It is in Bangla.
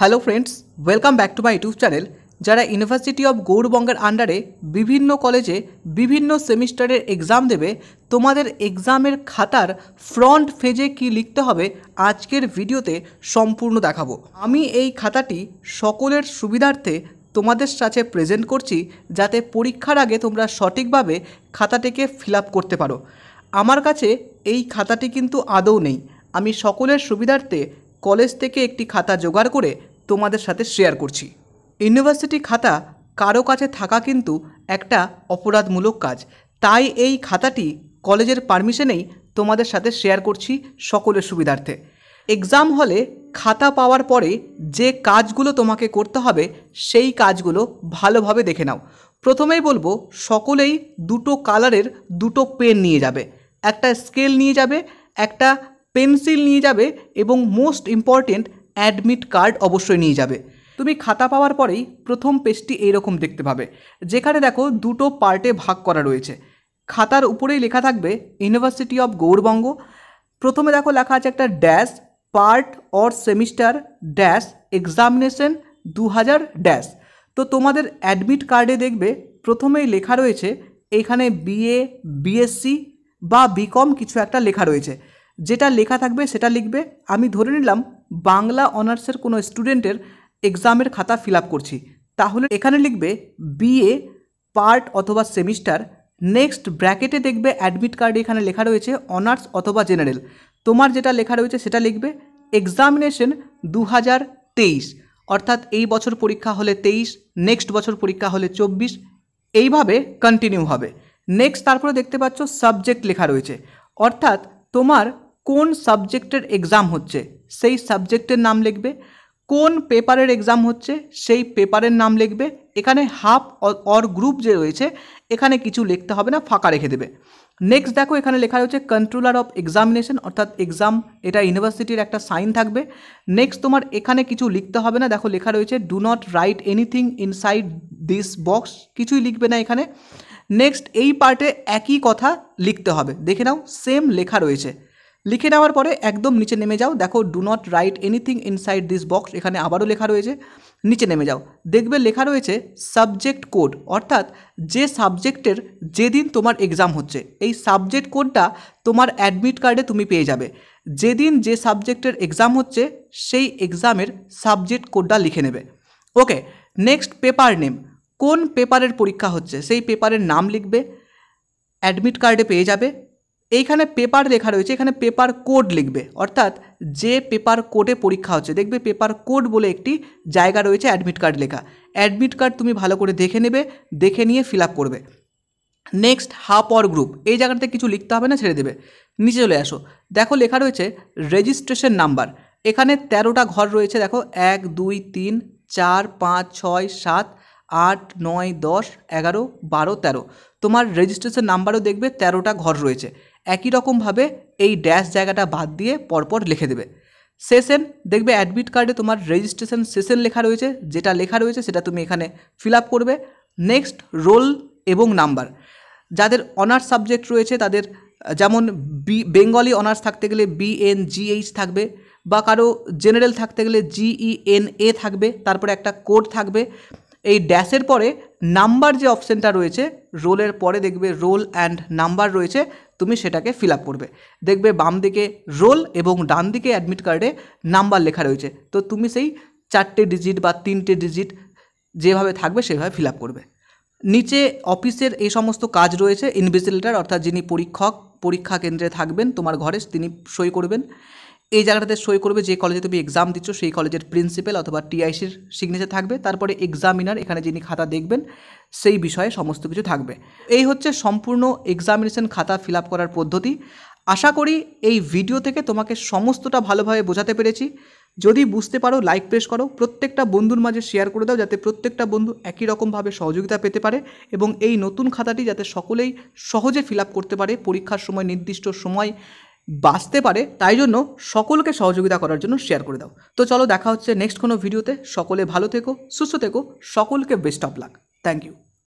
hello friends welcome back to my YouTube channel যারা ইউনিভার্সিটি অফ গৌরবঙ্গের আন্ডারে বিভিন্ন কলেজে বিভিন্ন সেমিস্টারের এক্সাম দেবে তোমাদের এক্সামের খাতার ফ্রন্ট ফেজে কি লিখতে হবে আজকের ভিডিওতে সম্পূর্ণ দেখাবো আমি এই খাতাটি সকলের সুবিধার্থে তোমাদের সাথে প্রেজেন্ট করছি যাতে পরীক্ষার আগে তোমরা সঠিকভাবে খাতাটিকে ফিল করতে পারো আমার কাছে এই খাতাটি কিন্তু আদৌ নেই আমি সকলের সুবিধার্থে কলেজ থেকে একটি খাতা জোগাড় করে তোমাদের সাথে শেয়ার করছি ইউনিভার্সিটি খাতা কারো কাছে থাকা কিন্তু একটা অপরাধমূলক কাজ তাই এই খাতাটি কলেজের পারমিশনেই তোমাদের সাথে শেয়ার করছি সকলের সুবিধার্থে এক্সাম হলে খাতা পাওয়ার পরে যে কাজগুলো তোমাকে করতে হবে সেই কাজগুলো ভালোভাবে দেখে নাও প্রথমেই বলবো সকলেই দুটো কালারের দুটো পেন নিয়ে যাবে একটা স্কেল নিয়ে যাবে একটা পেন্সিল নিয়ে যাবে এবং মোস্ট ইম্পর্টেন্ট অ্যাডমিট কার্ড অবশ্যই নিয়ে যাবে তুমি খাতা পাওয়ার পরেই প্রথম পেজটি এইরকম দেখতে পাবে যেখানে দেখো দুটো পার্টে ভাগ করা রয়েছে খাতার উপরেই লেখা থাকবে ইউনিভার্সিটি অফ গৌরবঙ্গ প্রথমে দেখো লেখা আছে একটা dash part or semester dash examination দু হাজার ড্যাশ তো তোমাদের অ্যাডমিট কার্ডে দেখবে প্রথমেই লেখা রয়েছে এখানে বিএ বিএসসি বা বিকম কিছু একটা লেখা রয়েছে যেটা লেখা থাকবে সেটা লিখবে আমি ধরে নিলাম বাংলা অনার্সের কোনো স্টুডেন্টের এক্সামের খাতা ফিল করছি তাহলে এখানে লিখবে বিএ পার্ট অথবা সেমিস্টার নেক্সট ব্র্যাকেটে দেখবে অ্যাডমিট কার্ডে এখানে লেখা রয়েছে অনার্স অথবা জেনারেল তোমার যেটা লেখা রয়েছে সেটা লিখবে এক্সামিনেশন দু অর্থাৎ এই বছর পরীক্ষা হলে তেইশ নেক্সট বছর পরীক্ষা হলে চব্বিশ এইভাবে কন্টিনিউ হবে নেক্সট তারপরে দেখতে পাচ্ছ সাবজেক্ট লেখা রয়েছে অর্থাৎ তোমার কোন সাবজেক্টের এক্সাম হচ্ছে সেই সাবজেক্টের নাম লিখবে কোন পেপারের এক্সাম হচ্ছে সেই পেপারের নাম লিখবে এখানে হাফ অর গ্রুপ যে রয়েছে এখানে কিছু লিখতে হবে না ফাঁকা রেখে দেবে নেক্সট দেখো এখানে লেখা রয়েছে কন্ট্রোলার অফ এক্সামিনেশন অর্থাৎ এক্সাম এটা ইউনিভার্সিটির একটা সাইন থাকবে নেক্সট তোমার এখানে কিছু লিখতে হবে না দেখো লেখা রয়েছে do not write anything inside this box কিছুই লিখবে না এখানে নেক্সট এই পার্টে একই কথা লিখতে হবে দেখে নাও সেম লেখা রয়েছে লিখে নেওয়ার পরে একদম নিচে নেমে যাও দেখো do not write anything inside this box এখানে আবারও লেখা রয়েছে নিচে নেমে যাও দেখবে লেখা রয়েছে সাবজেক্ট কোড অর্থাৎ যে সাবজেক্টের যেদিন তোমার এক্সাম হচ্ছে এই সাবজেক্ট কোডটা তোমার অ্যাডমিট কার্ডে তুমি পেয়ে যাবে যেদিন যে সাবজেক্টের এক্সাম হচ্ছে সেই এক্সামের সাবজেক্ট কোডটা লিখে নেবে ওকে নেক্সট পেপার নেম কোন পেপারের পরীক্ষা হচ্ছে সেই পেপারের নাম লিখবে অ্যাডমিট কার্ডে পেয়ে যাবে এইখানে পেপার লেখা রয়েছে এখানে পেপার কোড লিখবে অর্থাৎ যে পেপার কোডে পরীক্ষা হচ্ছে দেখবে পেপার কোড বলে একটি জায়গা রয়েছে অ্যাডমিট কার্ড লেখা অ্যাডমিট কার্ড তুমি ভালো করে দেখে নেবে দেখে নিয়ে ফিল করবে নেক্সট হাফ অর গ্রুপ এই জায়গাটাতে কিছু লিখতে হবে না ছেড়ে দেবে নিচে চলে আসো দেখো লেখা রয়েছে রেজিস্ট্রেশন নাম্বার এখানে তেরোটা ঘর রয়েছে দেখো এক দুই তিন চার পাঁচ ছয় সাত আট নয় দশ এগারো বারো তেরো তোমার রেজিস্ট্রেশন নাম্বারও দেখবে তেরোটা ঘর রয়েছে একই রকমভাবে এই ড্যাশ জায়গাটা বাদ দিয়ে পরপর লিখে দেবে সেশন দেখবে অ্যাডমিট কার্ডে তোমার রেজিস্ট্রেশন সেশন লেখা রয়েছে যেটা লেখা রয়েছে সেটা তুমি এখানে ফিল আপ করবে নেক্সট রোল এবং নাম্বার যাদের অনার্স সাবজেক্ট রয়েছে তাদের যেমন বি বেঙ্গলি অনার্স থাকতে গেলে বিএন জিএইচ থাকবে বা কারো জেনারেল থাকতে গেলে জিইএনএ e থাকবে তারপরে একটা কোড থাকবে এই ড্যাশের পরে নাম্বার যে অপশানটা রয়েছে রোলের পরে দেখবে রোল অ্যান্ড নাম্বার রয়েছে তুমি সেটাকে ফিল করবে দেখবে বাম দিকে রোল এবং ডান দিকে অ্যাডমিট কার্ডে নাম্বার লেখা রয়েছে তো তুমি সেই চারটে ডিজিট বা তিনটে ডিজিট যেভাবে থাকবে সেভাবে ফিল করবে নিচে অফিসের এই সমস্ত কাজ রয়েছে ইনভিজিলেটার অর্থাৎ যিনি পরীক্ষক পরীক্ষা কেন্দ্রে থাকবেন তোমার ঘরে তিনি সই করবেন এই জায়গাটাতে সই করবে যে কলেজে তুমি এক্সাম দিচ্ছ সেই কলেজের প্রিন্সিপাল অথবা টিআইসির সিগনেচার থাকবে তারপরে এক্সামিনার এখানে যিনি খাতা দেখবেন সেই বিষয়ে সমস্ত কিছু থাকবে এই হচ্ছে সম্পূর্ণ এক্সামিনেশন খাতা ফিল করার পদ্ধতি আশা করি এই ভিডিও থেকে তোমাকে সমস্তটা ভালোভাবে বোঝাতে পেরেছি যদি বুঝতে পারো লাইক প্রেস করো প্রত্যেকটা বন্ধুর মাঝে শেয়ার করে দাও যাতে প্রত্যেকটা বন্ধু একই রকমভাবে সহযোগিতা পেতে পারে এবং এই নতুন খাতাটি যাতে সকলেই সহজে ফিল করতে পারে পরীক্ষার সময় নির্দিষ্ট সময় বাঁচতে পারে তাই জন্য সকলকে সহযোগিতা করার জন্য শেয়ার করে দাও তো চলো দেখা হচ্ছে নেক্সট কোনো ভিডিওতে সকলে ভালো থেকো সুস্থ থেকো সকলকে best of luck thank you